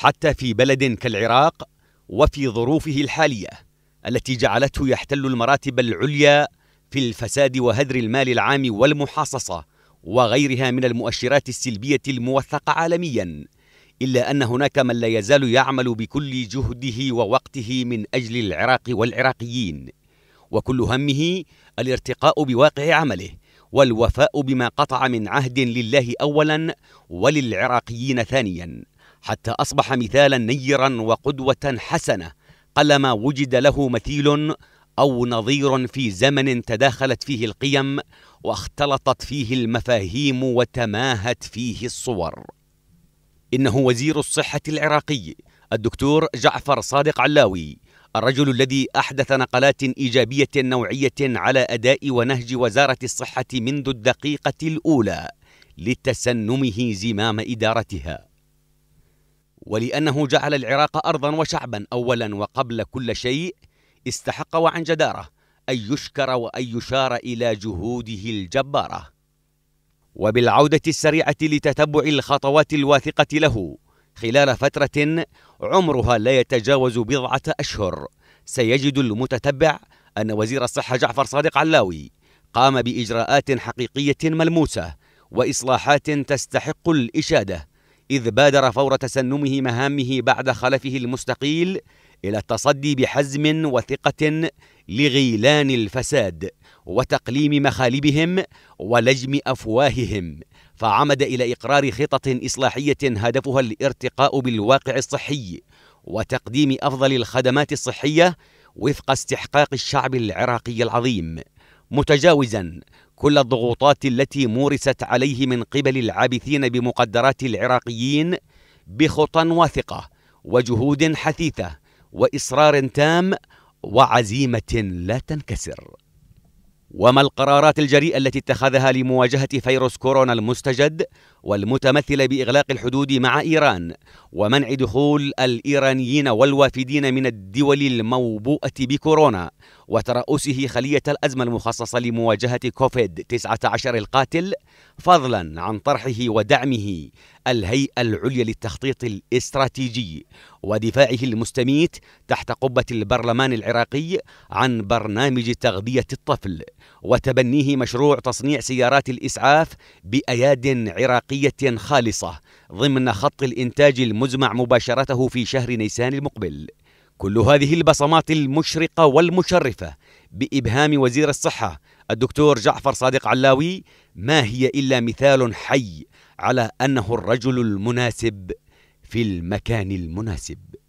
حتى في بلد كالعراق وفي ظروفه الحاليه التي جعلته يحتل المراتب العليا في الفساد وهدر المال العام والمحاصصه وغيرها من المؤشرات السلبيه الموثقه عالميا الا ان هناك من لا يزال يعمل بكل جهده ووقته من اجل العراق والعراقيين وكل همه الارتقاء بواقع عمله والوفاء بما قطع من عهد لله اولا وللعراقيين ثانيا حتى أصبح مثالا نيرا وقدوة حسنة قلما وجد له مثيل أو نظير في زمن تداخلت فيه القيم واختلطت فيه المفاهيم وتماهت فيه الصور إنه وزير الصحة العراقي الدكتور جعفر صادق علاوي الرجل الذي أحدث نقلات إيجابية نوعية على أداء ونهج وزارة الصحة منذ الدقيقة الأولى لتسنمه زمام إدارتها ولأنه جعل العراق أرضا وشعبا أولا وقبل كل شيء استحق وعن جدارة أن يشكر وأن يشار إلى جهوده الجبارة وبالعودة السريعة لتتبع الخطوات الواثقة له خلال فترة عمرها لا يتجاوز بضعة أشهر سيجد المتتبع أن وزير الصحة جعفر صادق علاوي قام بإجراءات حقيقية ملموسة وإصلاحات تستحق الإشادة إذ بادر فور تسنمه مهامه بعد خلفه المستقيل إلى التصدي بحزم وثقة لغيلان الفساد وتقليم مخالبهم ولجم أفواههم فعمد إلى إقرار خطط إصلاحية هدفها الارتقاء بالواقع الصحي وتقديم أفضل الخدمات الصحية وفق استحقاق الشعب العراقي العظيم متجاوزا كل الضغوطات التي مورست عليه من قبل العابثين بمقدرات العراقيين بخطى واثقه وجهود حثيثه واصرار تام وعزيمه لا تنكسر وما القرارات الجريئة التي اتخذها لمواجهة فيروس كورونا المستجد والمتمثلة بإغلاق الحدود مع إيران ومنع دخول الإيرانيين والوافدين من الدول الموبوءة بكورونا وترأسه خلية الأزمة المخصصة لمواجهة كوفيد 19 القاتل فضلا عن طرحه ودعمه الهيئة العليا للتخطيط الاستراتيجي ودفاعه المستميت تحت قبة البرلمان العراقي عن برنامج تغذية الطفل وتبنيه مشروع تصنيع سيارات الإسعاف بأياد عراقية خالصة ضمن خط الإنتاج المزمع مباشرته في شهر نيسان المقبل كل هذه البصمات المشرقة والمشرفة بإبهام وزير الصحة الدكتور جعفر صادق علاوي ما هي إلا مثال حي على انه الرجل المناسب في المكان المناسب